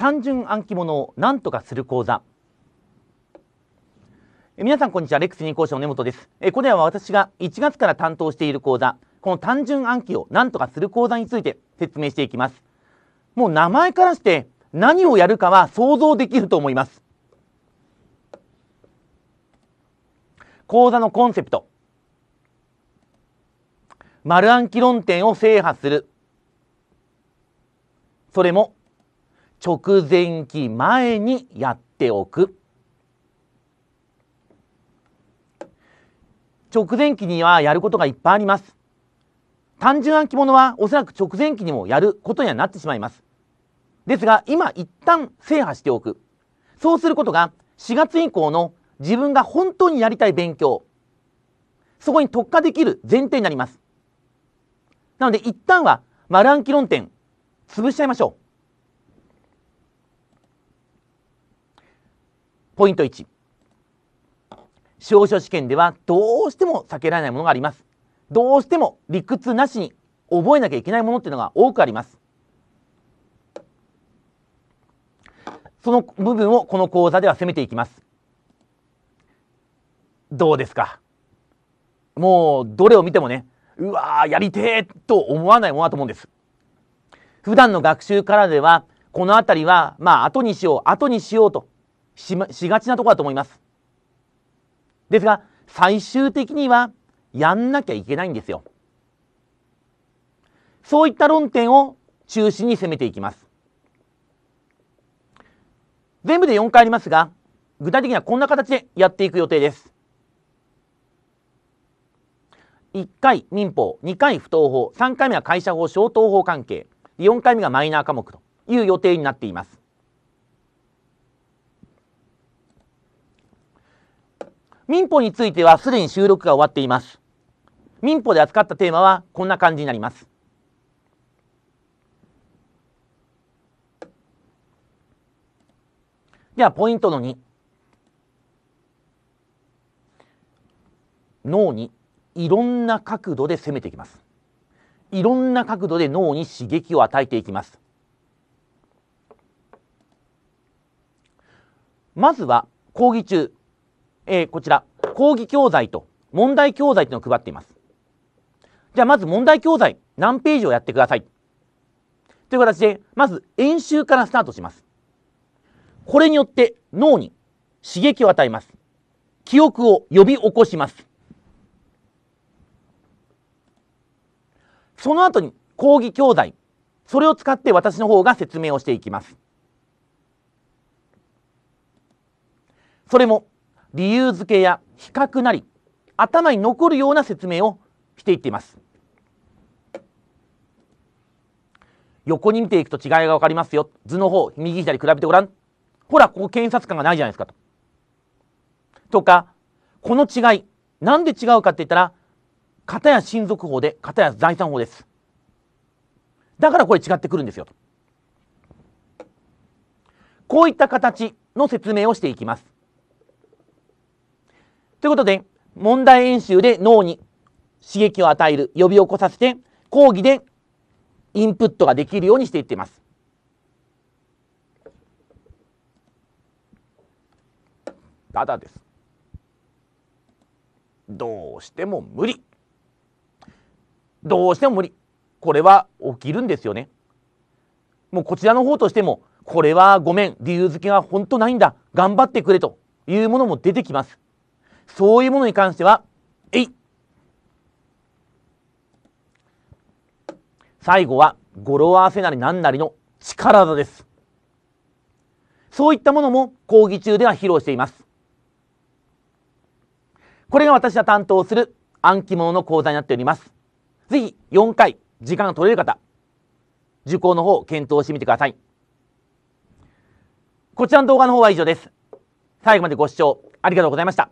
単純暗記物を何とかする講座え皆さんこんにちはレックス2講師の根本ですえこれらは私が1月から担当している講座この単純暗記を何とかする講座について説明していきますもう名前からして何をやるかは想像できると思います講座のコンセプト丸暗記論点を制覇するそれも直前期前にやっておく直前期にはやることがいっぱいあります単純暗記物はおそらく直前期にもやることにはなってしまいますですが今一旦制覇しておくそうすることが4月以降の自分が本当にやりたい勉強そこに特化できる前提になりますなので一旦は丸暗記論点潰しちゃいましょうポイント1司法書試験ではどうしても避けられないものがありますどうしても理屈なしに覚えなきゃいけないものっていうのが多くありますその部分をこの講座では攻めていきますどうですかもうどれを見てもねうわやりてえと思わないものだと思うんです普段の学習からではこの辺りはまあ後にしよう後にしようとししがちなところだと思います。ですが、最終的にはやんなきゃいけないんですよ。そういった論点を中心に攻めていきます。全部で4回ありますが、具体的にはこんな形でやっていく予定です。1回民法、2回不当法、3回目は会社法、消等法関係、4回目がマイナー科目という予定になっています。民法についてはすでに収録が終わっています。民法で扱ったテーマはこんな感じになります。では、ポイントの2。脳にいろんな角度で攻めていきます。いろんな角度で脳に刺激を与えていきます。まずは講義中えー、こちら、講義教材と問題教材というのを配っています。じゃあ、まず問題教材、何ページをやってください。という形で、まず演習からスタートします。これによって脳に刺激を与えます。記憶を呼び起こします。その後に講義教材、それを使って私の方が説明をしていきます。それも理由付けや比較なり頭に残るような説明をしていっています横に見ていくと違いが分かりますよ図の方右左比べてごらんほらここ検察官がないじゃないですかととかこの違いなんで違うかって言ったら片や親族法で片や財産法ですだからこれ違ってくるんですよとこういった形の説明をしていきますということで、問題演習で脳に刺激を与える、呼び起こさせて、講義でインプットができるようにしていっています。ただです。どうしても無理。どうしても無理。これは起きるんですよね。もうこちらの方としても、これはごめん、理由付けは本当ないんだ、頑張ってくれというものも出てきます。そういうものに関しては、えい最後は語呂合わせなり何なりの力技です。そういったものも講義中では披露しています。これが私が担当する暗記物の講座になっております。ぜひ4回時間が取れる方、受講の方検討してみてください。こちらの動画の方は以上です。最後までご視聴ありがとうございました。